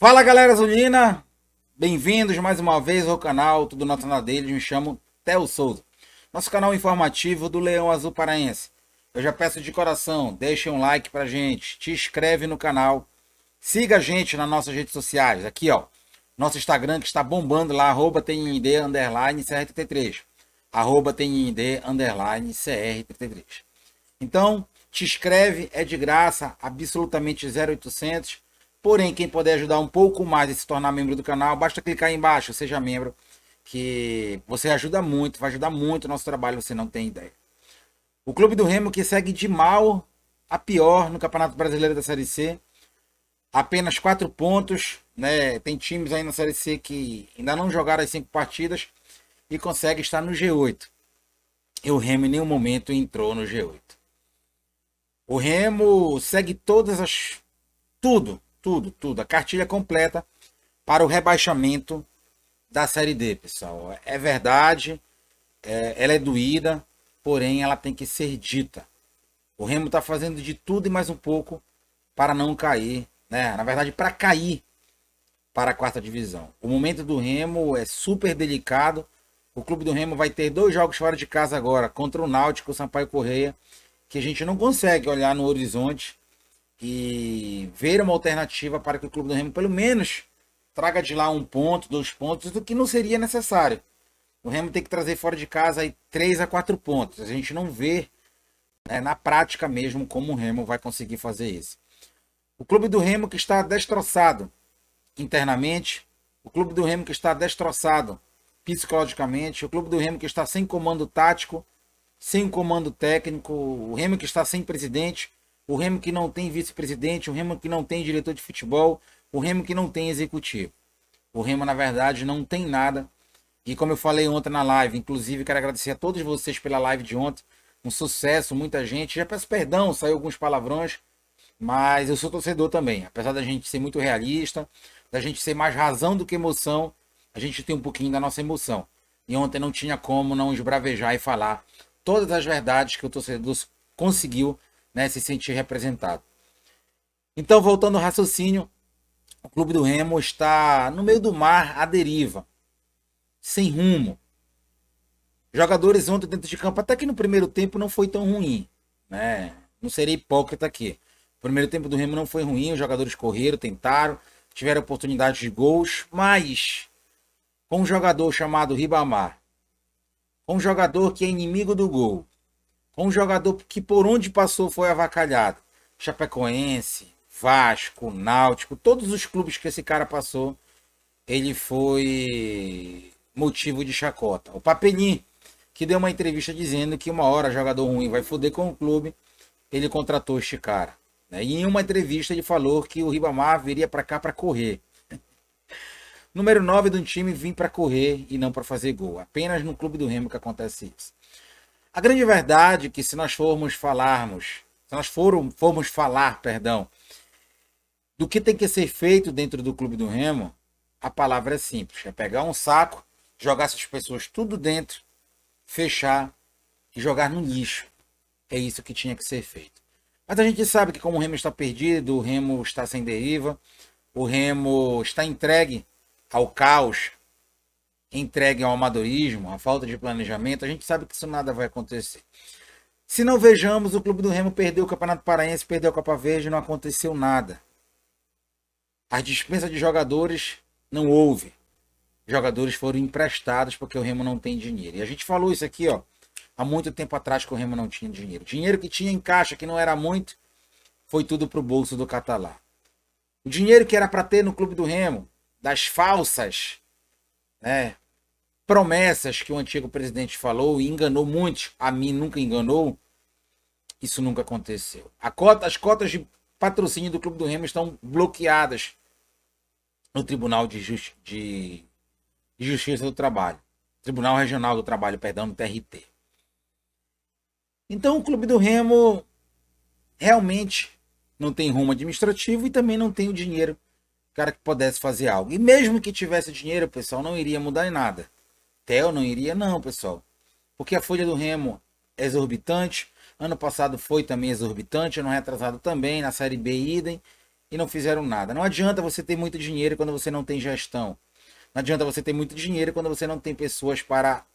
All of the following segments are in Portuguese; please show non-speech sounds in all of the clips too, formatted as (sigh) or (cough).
Fala galera Zulina, bem-vindos mais uma vez ao canal Tudo Nota na Deles, me chamo Theo Souza, nosso canal informativo do Leão Azul Paraense. Eu já peço de coração, deixe um like pra gente, te inscreve no canal, siga a gente nas nossas redes sociais, aqui ó, nosso Instagram que está bombando lá, arroba TND underline CR33, arroba TND underline CR33. Então, te inscreve, é de graça, absolutamente 0800 Porém, quem puder ajudar um pouco mais e se tornar membro do canal, basta clicar aí embaixo, seja membro, que você ajuda muito, vai ajudar muito o nosso trabalho, você não tem ideia. O Clube do Remo que segue de mal a pior no Campeonato Brasileiro da Série C. Apenas quatro pontos, né? Tem times aí na Série C que ainda não jogaram as cinco partidas e consegue estar no G8. E o Remo em nenhum momento entrou no G8. O Remo segue todas as. tudo tudo, tudo. A cartilha completa para o rebaixamento da Série D, pessoal. É verdade, é, ela é doída, porém ela tem que ser dita. O Remo está fazendo de tudo e mais um pouco para não cair, né? Na verdade, para cair para a quarta divisão. O momento do Remo é super delicado. O clube do Remo vai ter dois jogos fora de casa agora, contra o Náutico, o Sampaio Correia, que a gente não consegue olhar no horizonte e ver uma alternativa para que o Clube do Remo, pelo menos, traga de lá um ponto, dois pontos, do que não seria necessário. O Remo tem que trazer fora de casa aí três a quatro pontos. A gente não vê né, na prática mesmo como o Remo vai conseguir fazer isso. O Clube do Remo que está destroçado internamente, o Clube do Remo que está destroçado psicologicamente, o Clube do Remo que está sem comando tático, sem comando técnico, o Remo que está sem presidente, o Remo que não tem vice-presidente, o Remo que não tem diretor de futebol, o Remo que não tem executivo. O Remo, na verdade, não tem nada. E como eu falei ontem na live, inclusive quero agradecer a todos vocês pela live de ontem. Um sucesso, muita gente. Já peço perdão, saiu alguns palavrões, mas eu sou torcedor também. Apesar da gente ser muito realista, da gente ser mais razão do que emoção, a gente tem um pouquinho da nossa emoção. E ontem não tinha como não esbravejar e falar todas as verdades que o torcedor conseguiu né, se sentir representado. Então, voltando ao raciocínio, o Clube do Remo está no meio do mar, à deriva, sem rumo. Jogadores ontem dentro de campo, até que no primeiro tempo não foi tão ruim, né? Não seria hipócrita aqui. O primeiro tempo do Remo não foi ruim, os jogadores correram, tentaram, tiveram oportunidades de gols, mas com um jogador chamado Ribamar, um jogador que é inimigo do gol, um jogador que por onde passou foi avacalhado. Chapecoense, Vasco, Náutico, todos os clubes que esse cara passou, ele foi motivo de chacota. O Papelim, que deu uma entrevista dizendo que uma hora jogador ruim vai foder com o clube, ele contratou este cara. Né? E em uma entrevista ele falou que o Ribamar viria para cá para correr. (laughs) Número 9 do time vim para correr e não para fazer gol. Apenas no clube do Remo que acontece isso. A grande verdade é que se nós formos falarmos, se nós foram, formos falar, perdão, do que tem que ser feito dentro do clube do Remo, a palavra é simples, é pegar um saco, jogar essas pessoas tudo dentro, fechar e jogar no lixo. É isso que tinha que ser feito. Mas a gente sabe que como o Remo está perdido, o Remo está sem deriva, o Remo está entregue ao caos, entregue ao amadorismo, à falta de planejamento, a gente sabe que isso nada vai acontecer. Se não vejamos, o Clube do Remo perdeu o Campeonato Paraense, perdeu a Copa Verde, não aconteceu nada. As dispensas de jogadores não houve. Jogadores foram emprestados porque o Remo não tem dinheiro. E a gente falou isso aqui, ó, há muito tempo atrás que o Remo não tinha dinheiro. Dinheiro que tinha em caixa, que não era muito, foi tudo pro bolso do catalá. O dinheiro que era para ter no Clube do Remo, das falsas né, promessas que o antigo presidente falou e enganou muitos, a mim nunca enganou, isso nunca aconteceu. Cota, as cotas de patrocínio do Clube do Remo estão bloqueadas no Tribunal de, Justi de Justiça do Trabalho. Tribunal Regional do Trabalho, perdão, no TRT. Então o Clube do Remo realmente não tem rumo administrativo e também não tem o dinheiro cara que pudesse fazer algo. E mesmo que tivesse dinheiro, pessoal, não iria mudar em nada. Theo não iria, não, pessoal. Porque a folha do Remo é exorbitante. Ano passado foi também exorbitante, ano retrasado também, na Série B idem, e não fizeram nada. Não adianta você ter muito dinheiro quando você não tem gestão. Não adianta você ter muito dinheiro quando você não tem pessoas para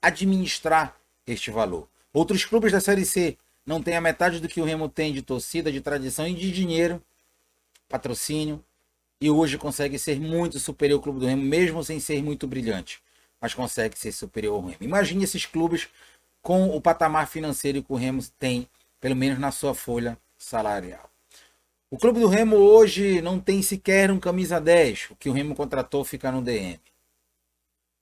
administrar este valor. Outros clubes da Série C não têm a metade do que o Remo tem de torcida, de tradição e de dinheiro, patrocínio, e hoje consegue ser muito superior ao clube do Remo, mesmo sem ser muito brilhante, mas consegue ser superior ao Remo. Imagine esses clubes com o patamar financeiro que o Remo tem, pelo menos na sua folha salarial. O clube do Remo hoje não tem sequer um camisa 10, o que o Remo contratou fica no DM.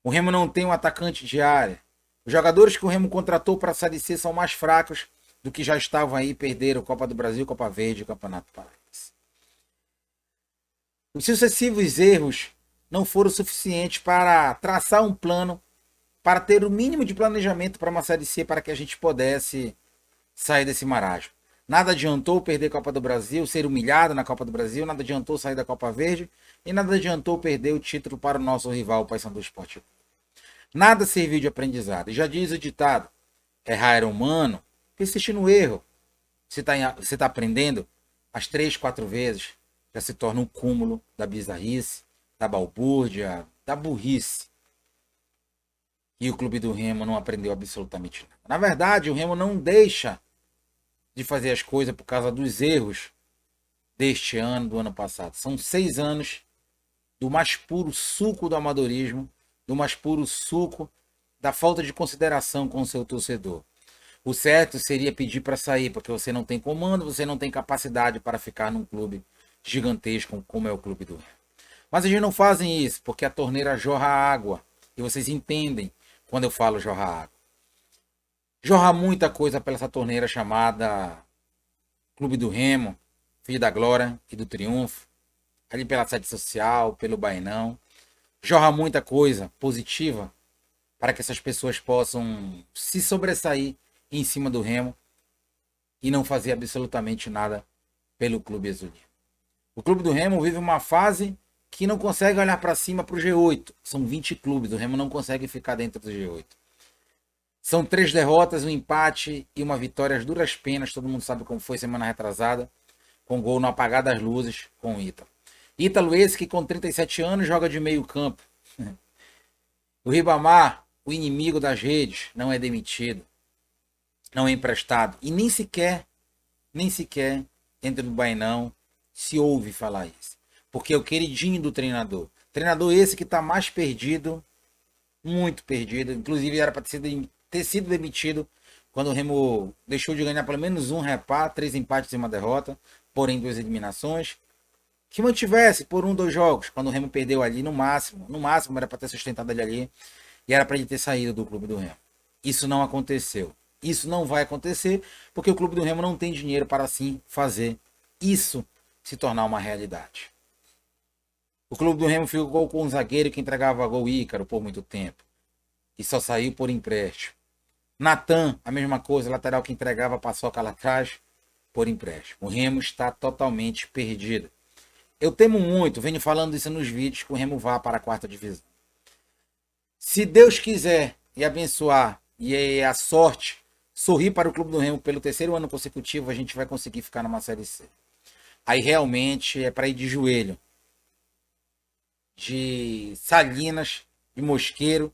O Remo não tem um atacante de área. Os jogadores que o Remo contratou para a Série C são mais fracos do que já estavam aí, perderam Copa do Brasil, Copa Verde e Campeonato Paraná. Os sucessivos erros não foram suficientes para traçar um plano, para ter o mínimo de planejamento para uma Série C, para que a gente pudesse sair desse marasmo. Nada adiantou perder a Copa do Brasil, ser humilhado na Copa do Brasil, nada adiantou sair da Copa Verde e nada adiantou perder o título para o nosso rival, o Paysandu Esporte. Nada serviu de aprendizado. E já diz o ditado: errar é era humano, persistir no erro. Você está tá aprendendo as três, quatro vezes, já se torna um cúmulo da bizarrice, da balbúrdia, da burrice. E o clube do Remo não aprendeu absolutamente nada. Na verdade, o Remo não deixa de fazer as coisas por causa dos erros deste ano, do ano passado. São seis anos do mais puro suco do amadorismo, do mais puro suco da falta de consideração com o seu torcedor. O certo seria pedir para sair, porque você não tem comando, você não tem capacidade para ficar num clube gigantesco como é o Clube do Remo. Mas a gente não fazem isso, porque a torneira jorra água. E vocês entendem quando eu falo jorra água. Jorra muita coisa pela essa torneira chamada Clube do Remo, Filho da Glória e do Triunfo. Ali pela sede social, pelo Bainão. Jorra muita coisa positiva para que essas pessoas possam se sobressair em cima do Remo e não fazer absolutamente nada pelo Clube Azulino. O clube do Remo vive uma fase que não consegue olhar para cima para o G8. São 20 clubes, o Remo não consegue ficar dentro do G8. São três derrotas, um empate e uma vitória às duras penas. Todo mundo sabe como foi semana retrasada, com gol no apagar das luzes com o Ítalo. Ítalo esse que com 37 anos joga de meio campo. (laughs) O Ribamar, o inimigo das redes, não é demitido, não é emprestado e nem sequer, nem sequer entra no Bainão se ouve falar isso. Porque é o queridinho do treinador. Treinador esse que está mais perdido, muito perdido. Inclusive era para ter sido, ter sido demitido quando o Remo deixou de ganhar pelo menos um repá, três empates e uma derrota, porém duas eliminações. Que mantivesse por um, dois jogos, quando o Remo perdeu ali no máximo. No máximo era para ter sustentado ele ali e era para ele ter saído do clube do Remo. Isso não aconteceu. Isso não vai acontecer porque o clube do Remo não tem dinheiro para assim fazer isso se tornar uma realidade. O clube do Remo ficou com um zagueiro que entregava gol Ícaro por muito tempo e só saiu por empréstimo. Natan, a mesma coisa, lateral que entregava paçoca lá atrás por empréstimo. O Remo está totalmente perdido. Eu temo muito, venho falando isso nos vídeos, que o Remo vá para a quarta divisão. Se Deus quiser e abençoar e é a sorte sorrir para o Clube do Remo pelo terceiro ano consecutivo, a gente vai conseguir ficar numa Série C. Aí realmente é para ir de joelho. De Salinas, de Mosqueiro,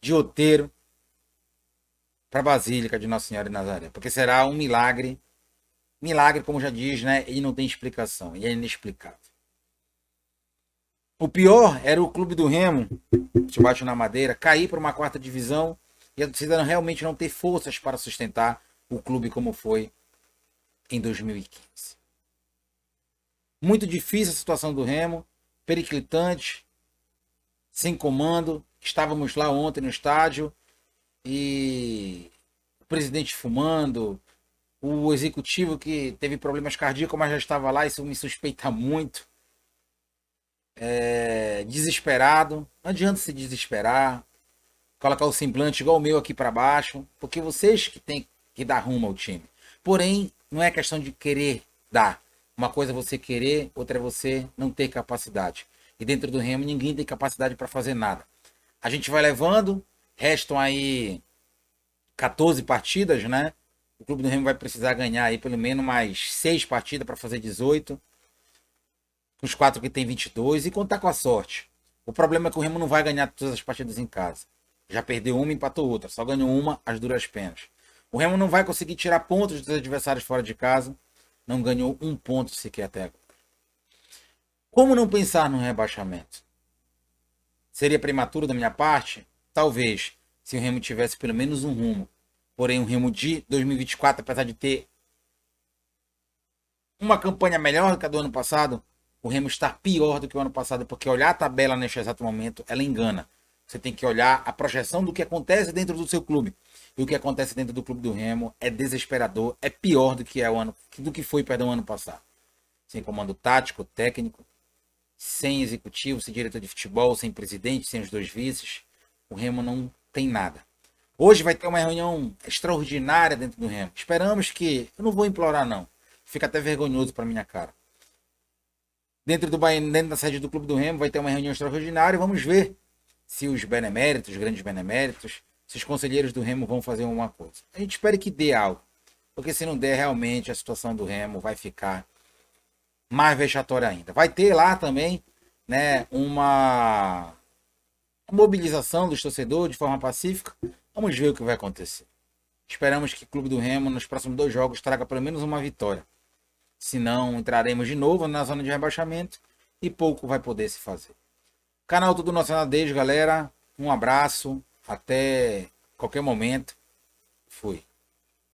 de Oteiro, para a Basílica de Nossa Senhora de Nazaré. Porque será um milagre. Milagre, como já diz, né? E não tem explicação. E é inexplicável. O pior era o clube do Remo, se bate na madeira, cair para uma quarta divisão e a torcida realmente não ter forças para sustentar o clube como foi em 2015. Muito difícil a situação do Remo, periclitante, sem comando. Estávamos lá ontem no estádio e o presidente fumando, o executivo que teve problemas cardíacos, mas já estava lá, isso me suspeita muito. É, desesperado, não adianta se desesperar, colocar o semblante igual o meu aqui para baixo, porque vocês que têm que dar rumo ao time. Porém, não é questão de querer dar, uma coisa é você querer, outra é você não ter capacidade. E dentro do Remo ninguém tem capacidade para fazer nada. A gente vai levando, restam aí 14 partidas, né? O clube do Remo vai precisar ganhar aí pelo menos mais 6 partidas para fazer 18. Os quatro que tem 22 e contar com a sorte. O problema é que o Remo não vai ganhar todas as partidas em casa. Já perdeu uma, empatou outra. Só ganhou uma, as duras penas. O Remo não vai conseguir tirar pontos dos adversários fora de casa. Não ganhou um ponto sequer até agora. Como não pensar no rebaixamento? Seria prematuro da minha parte? Talvez, se o Remo tivesse pelo menos um rumo. Porém, o Remo de 2024, apesar de ter uma campanha melhor do que a do ano passado, o Remo está pior do que o ano passado, porque olhar a tabela neste exato momento, ela engana. Você tem que olhar a projeção do que acontece dentro do seu clube. E o que acontece dentro do clube do Remo é desesperador, é pior do que é o ano, do que foi, perdão, ano passado. Sem comando tático, técnico, sem executivo, sem diretor de futebol, sem presidente, sem os dois vices, o Remo não tem nada. Hoje vai ter uma reunião extraordinária dentro do Remo. Esperamos que, eu não vou implorar não. Fica até vergonhoso para minha cara. Dentro do dentro da sede do clube do Remo vai ter uma reunião extraordinária, vamos ver se os beneméritos, os grandes beneméritos, se os conselheiros do Remo vão fazer alguma coisa. A gente espera que dê algo, porque se não der, realmente a situação do Remo vai ficar mais vexatória ainda. Vai ter lá também né, uma mobilização dos torcedores de forma pacífica. Vamos ver o que vai acontecer. Esperamos que o Clube do Remo, nos próximos dois jogos, traga pelo menos uma vitória. Se não, entraremos de novo na zona de rebaixamento e pouco vai poder se fazer. Canal Tudo Nacional desde, galera. Um abraço. Até qualquer momento. Fui.